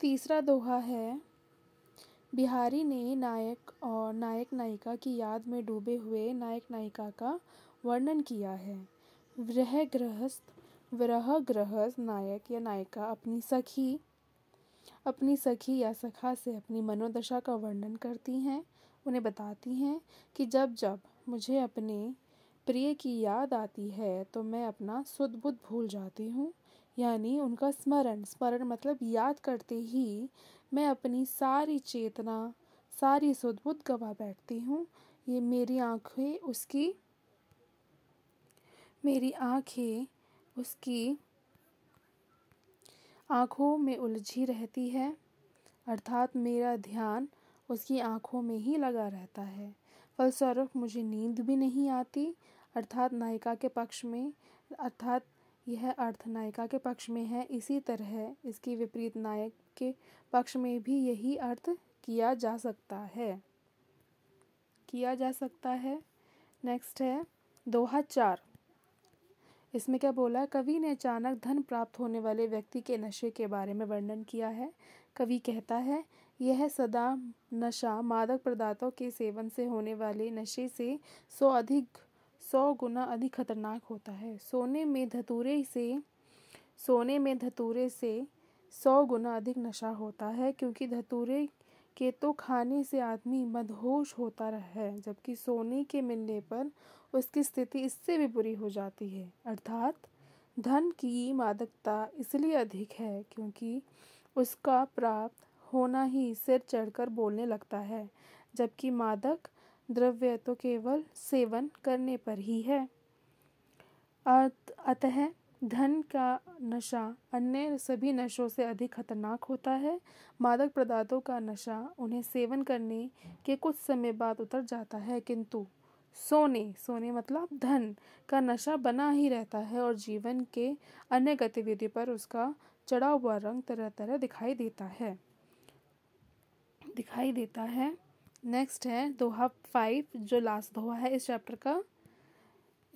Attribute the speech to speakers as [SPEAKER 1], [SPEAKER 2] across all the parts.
[SPEAKER 1] तीसरा दोहा है बिहारी ने नायक और नायक नायिका की याद में डूबे हुए नायक नायिका का वर्णन किया है वह गृहस्थ वह गृहस्थ नायक या नायिका अपनी सखी अपनी सखी या सखा से अपनी मनोदशा का वर्णन करती हैं उन्हें बताती हैं कि जब जब मुझे अपने प्रिय की याद आती है तो मैं अपना सुदबुद भूल जाती हूँ यानी उनका स्मरण स्मरण मतलब याद करते ही मैं अपनी सारी चेतना सारी सुदबुद्ध गवा बैठती हूँ ये मेरी आँखें उसकी मेरी आँखें उसकी आँखों में उलझी रहती है अर्थात मेरा ध्यान उसकी आँखों में ही लगा रहता है फलस्वरूप मुझे नींद भी नहीं आती अर्थात नायिका के पक्ष में अर्थात यह अर्थ नायिका के पक्ष में है इसी तरह इसकी विपरीत नायक के पक्ष में भी यही अर्थ किया जा सकता है किया जा सकता है नेक्स्ट है दोहा चार इसमें क्या बोला कवि ने अचानक धन प्राप्त होने वाले व्यक्ति के नशे के बारे में वर्णन किया है कवि कहता है यह सदा नशा मादक पदार्थों के सेवन से होने वाले नशे से सौ अधिक सौ गुना अधिक खतरनाक होता है सोने में धतूरे से सोने में धतूरे से सौ गुना अधिक नशा होता है क्योंकि धतूरे के तो खाने से आदमी मदहोश होता है जबकि सोने के मिलने पर उसकी स्थिति इससे भी बुरी हो जाती है अर्थात धन की मादकता इसलिए अधिक है क्योंकि उसका प्राप्त होना ही सिर चढ़कर बोलने लगता है जबकि मादक द्रव्य तो केवल सेवन करने पर ही है अतः धन का नशा अन्य सभी नशों से अधिक खतरनाक होता है मादक पदार्थों का नशा उन्हें सेवन करने के कुछ समय बाद उतर जाता है किंतु सोने सोने मतलब धन का नशा बना ही रहता है और जीवन के अन्य गतिविधि पर उसका चढ़ा हुआ रंग तरह तरह दिखाई देता है दिखाई देता है नेक्स्ट है दोहा फाइव जो लास्ट दोहा है इस चैप्टर का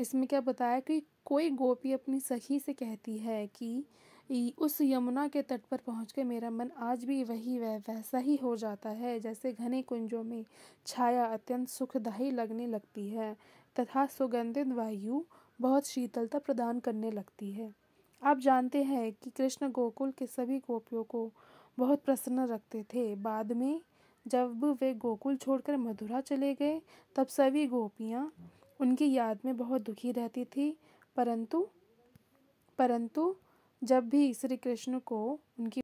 [SPEAKER 1] इसमें क्या बताया कि कोई गोपी अपनी सखी से कहती है कि उस यमुना के तट पर पहुँच मेरा मन आज भी वही वह वैसा ही हो जाता है जैसे घने कुंजों में छाया अत्यंत सुखदायी लगने लगती है तथा सुगंधित वायु बहुत शीतलता प्रदान करने लगती है आप जानते हैं कि कृष्ण गोकुल के सभी गोपियों को बहुत प्रसन्न रखते थे बाद में जब वे गोकुल छोड़कर मथुरा चले गए तब सभी गोपियाँ उनकी याद में बहुत दुखी रहती थी परंतु परंतु जब भी श्री कृष्ण को उनकी